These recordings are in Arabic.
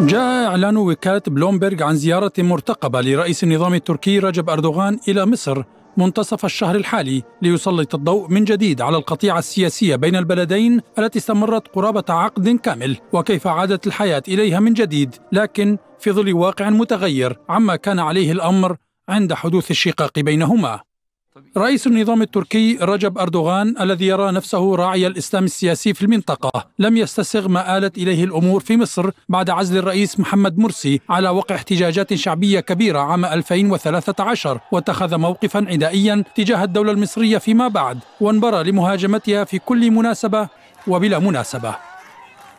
جاء إعلان وكالة بلومبرغ عن زيارة مرتقبة لرئيس النظام التركي رجب أردوغان إلى مصر منتصف الشهر الحالي ليسلط الضوء من جديد على القطيعة السياسية بين البلدين التي استمرت قرابة عقد كامل وكيف عادت الحياة إليها من جديد لكن في ظل واقع متغير عما كان عليه الأمر عند حدوث الشقاق بينهما رئيس النظام التركي رجب أردوغان الذي يرى نفسه راعي الإسلام السياسي في المنطقة لم يستسغ ما آلت إليه الأمور في مصر بعد عزل الرئيس محمد مرسي على وقع احتجاجات شعبية كبيرة عام 2013 واتخذ موقفا عدائيا تجاه الدولة المصرية فيما بعد وانبرى لمهاجمتها في كل مناسبة وبلا مناسبة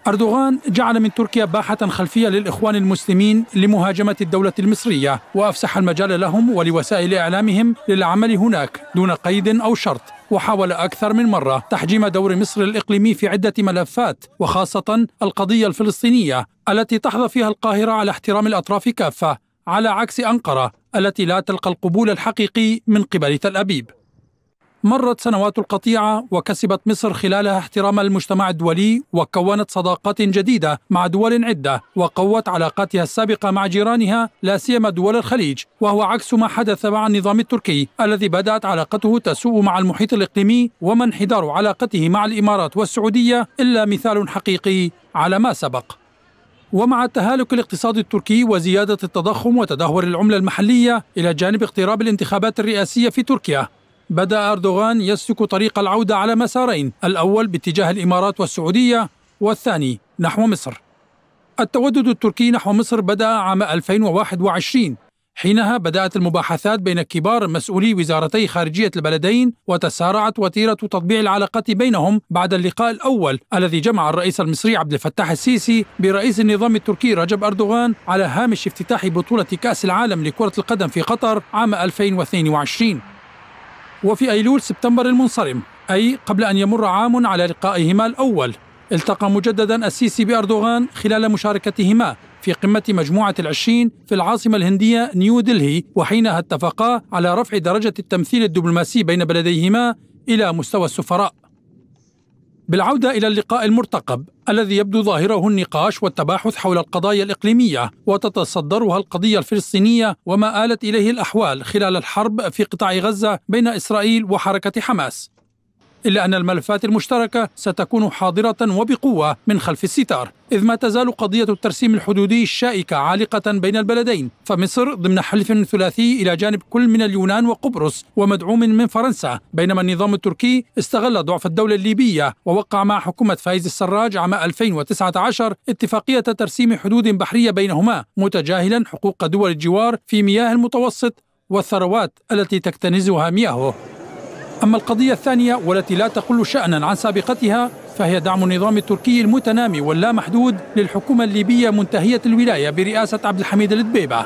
أردوغان جعل من تركيا باحة خلفية للإخوان المسلمين لمهاجمة الدولة المصرية وأفسح المجال لهم ولوسائل إعلامهم للعمل هناك دون قيد أو شرط وحاول أكثر من مرة تحجيم دور مصر الإقليمي في عدة ملفات وخاصة القضية الفلسطينية التي تحظى فيها القاهرة على احترام الأطراف كافة على عكس أنقرة التي لا تلقى القبول الحقيقي من قبل تل أبيب مرت سنوات القطيعة وكسبت مصر خلالها احترام المجتمع الدولي وكونت صداقات جديدة مع دول عدة وقوت علاقاتها السابقة مع جيرانها لا سيما دول الخليج وهو عكس ما حدث مع النظام التركي الذي بدأت علاقته تسوء مع المحيط الإقليمي وما انحدار علاقته مع الإمارات والسعودية إلا مثال حقيقي على ما سبق ومع تهالك الاقتصاد التركي وزيادة التضخم وتدهور العملة المحلية إلى جانب اقتراب الانتخابات الرئاسية في تركيا بدأ أردوغان يسلك طريق العودة على مسارين الأول باتجاه الإمارات والسعودية والثاني نحو مصر التودد التركي نحو مصر بدأ عام 2021 حينها بدأت المباحثات بين كبار مسؤولي وزارتي خارجية البلدين وتسارعت وتيرة تطبيع العلاقة بينهم بعد اللقاء الأول الذي جمع الرئيس المصري عبد الفتاح السيسي برئيس النظام التركي رجب أردوغان على هامش افتتاح بطولة كأس العالم لكرة القدم في قطر عام 2022 وفي أيلول سبتمبر المنصرم أي قبل أن يمر عام على لقائهما الأول التقى مجددا السيسي بأردوغان خلال مشاركتهما في قمة مجموعة العشرين في العاصمة الهندية نيو دلهي وحينها اتفقا على رفع درجة التمثيل الدبلوماسي بين بلديهما إلى مستوى السفراء بالعودة إلى اللقاء المرتقب الذي يبدو ظاهره النقاش والتباحث حول القضايا الإقليمية وتتصدرها القضية الفلسطينية وما آلت إليه الأحوال خلال الحرب في قطاع غزة بين إسرائيل وحركة حماس إلا أن الملفات المشتركة ستكون حاضرة وبقوة من خلف الستار إذ ما تزال قضية الترسيم الحدودي الشائكة عالقة بين البلدين فمصر ضمن حلف ثلاثي إلى جانب كل من اليونان وقبرص ومدعوم من فرنسا بينما النظام التركي استغل ضعف الدولة الليبية ووقع مع حكومة فايز السراج عام 2019 اتفاقية ترسيم حدود بحرية بينهما متجاهلا حقوق دول الجوار في مياه المتوسط والثروات التي تكتنزها مياهه أما القضية الثانية والتي لا تقل شأنا عن سابقتها فهي دعم النظام التركي المتنامي واللامحدود للحكومة الليبية منتهية الولاية برئاسة عبد الحميد الدبيبة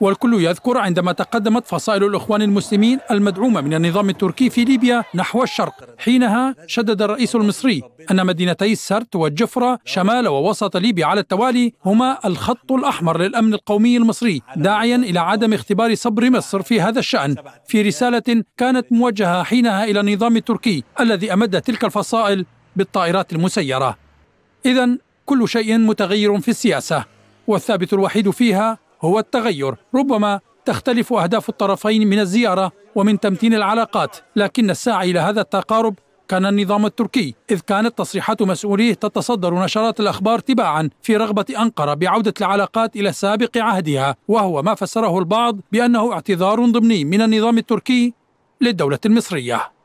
والكل يذكر عندما تقدمت فصائل الإخوان المسلمين المدعومة من النظام التركي في ليبيا نحو الشرق حينها شدد الرئيس المصري أن مدينتي السرت والجفرة شمال ووسط ليبيا على التوالي هما الخط الأحمر للأمن القومي المصري داعيا إلى عدم اختبار صبر مصر في هذا الشأن في رسالة كانت موجهة حينها إلى النظام التركي الذي أمد تلك الفصائل بالطائرات المسيرة إذا كل شيء متغير في السياسة والثابت الوحيد فيها هو التغير ربما تختلف أهداف الطرفين من الزيارة ومن تمتين العلاقات لكن الساعي إلى هذا التقارب كان النظام التركي إذ كانت تصريحات مسؤوليه تتصدر نشرات الأخبار تباعا في رغبة أنقرة بعودة العلاقات إلى سابق عهدها وهو ما فسره البعض بأنه اعتذار ضمني من النظام التركي للدولة المصرية